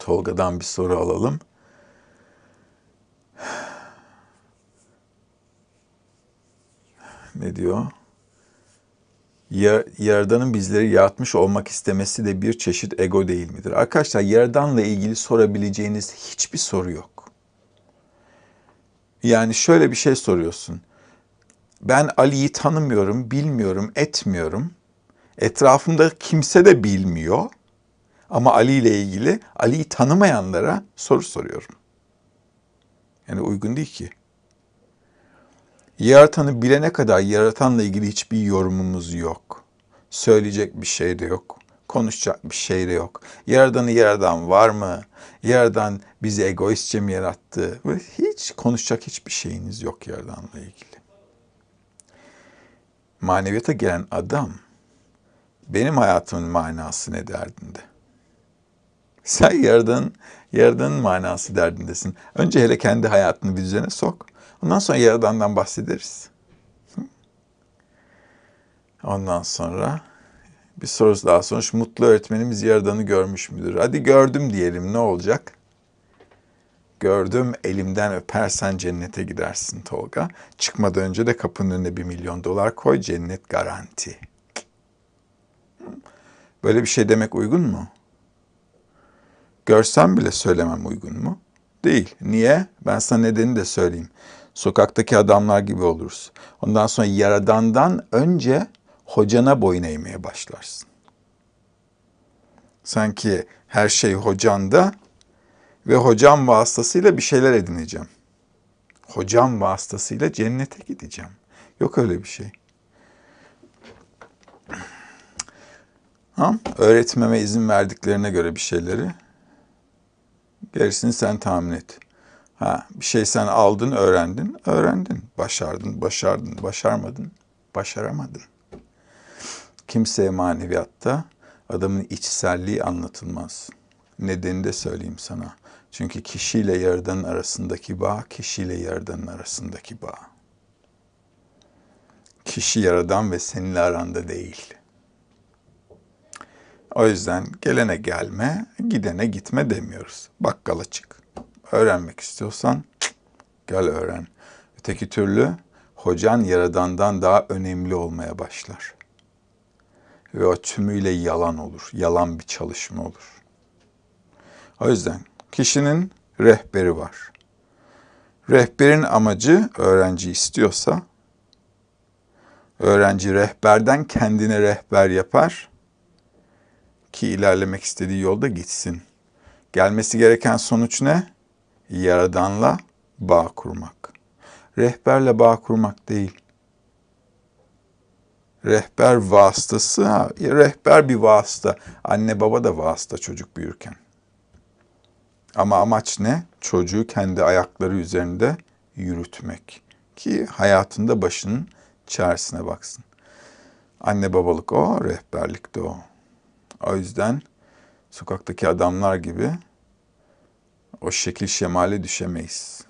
Tolga'dan bir soru alalım. Ne diyor? Yerdanın bizleri yaratmış olmak istemesi de bir çeşit ego değil midir? Arkadaşlar yerdanla ilgili sorabileceğiniz hiçbir soru yok. Yani şöyle bir şey soruyorsun. Ben Ali'yi tanımıyorum, bilmiyorum, etmiyorum. Etrafımda kimse de bilmiyor. Ama Ali ile ilgili Ali'yi tanımayanlara soru soruyorum. Yani uygun değil ki. Yaratanı bilene kadar yaratanla ilgili hiçbir yorumumuz yok. Söyleyecek bir şey de yok. Konuşacak bir şey de yok. Yaradanı yaradan var mı? Yaradan bizi egoistçe mi yarattı? hiç konuşacak hiçbir şeyiniz yok yaradanla ilgili. Maneviyata gelen adam benim hayatımın manası ne derdinde? Sen yaradan, yaradanın manası derdindesin. Önce hele kendi hayatını bir düzene sok. Ondan sonra yaradandan bahsederiz. Ondan sonra bir soru daha sonuç. Mutlu öğretmenimiz yaradanı görmüş müdür? Hadi gördüm diyelim ne olacak? Gördüm elimden öpersen cennete gidersin Tolga. Çıkmadan önce de kapının önüne bir milyon dolar koy cennet garanti. Böyle bir şey demek uygun mu? Görsem bile söylemem uygun mu? Değil. Niye? Ben sana nedenini de söyleyeyim. Sokaktaki adamlar gibi oluruz. Ondan sonra yaradandan önce hocana boyun eğmeye başlarsın. Sanki her şey hocanda ve hocam vasıtasıyla bir şeyler edineceğim. Hocam vasıtasıyla cennete gideceğim. Yok öyle bir şey. Ha? Öğretmeme izin verdiklerine göre bir şeyleri Gerisini sen tahmin et. Ha, bir şey sen aldın, öğrendin, öğrendin. Başardın, başardın, başarmadın, başaramadın. Kimseye maneviyatta adamın içselliği anlatılmaz. Nedeni de söyleyeyim sana. Çünkü kişiyle yaradanın arasındaki bağ, kişiyle yaradanın arasındaki bağ. Kişi yaradan ve seninle aranda değil.'' O yüzden gelene gelme, gidene gitme demiyoruz. Bakkala çık. Öğrenmek istiyorsan gel öğren. Öteki türlü hocan yaradandan daha önemli olmaya başlar. Ve o tümüyle yalan olur. Yalan bir çalışma olur. O yüzden kişinin rehberi var. Rehberin amacı öğrenci istiyorsa öğrenci rehberden kendine rehber yapar ki ilerlemek istediği yolda gitsin. Gelmesi gereken sonuç ne? Yaradanla bağ kurmak. Rehberle bağ kurmak değil. Rehber vasıtası, ha, rehber bir vasıta. Anne baba da vasıta çocuk büyürken. Ama amaç ne? Çocuğu kendi ayakları üzerinde yürütmek. Ki hayatında başının çaresine baksın. Anne babalık o, rehberlik de o. O yüzden sokaktaki adamlar gibi o şekil şemale düşemeyiz.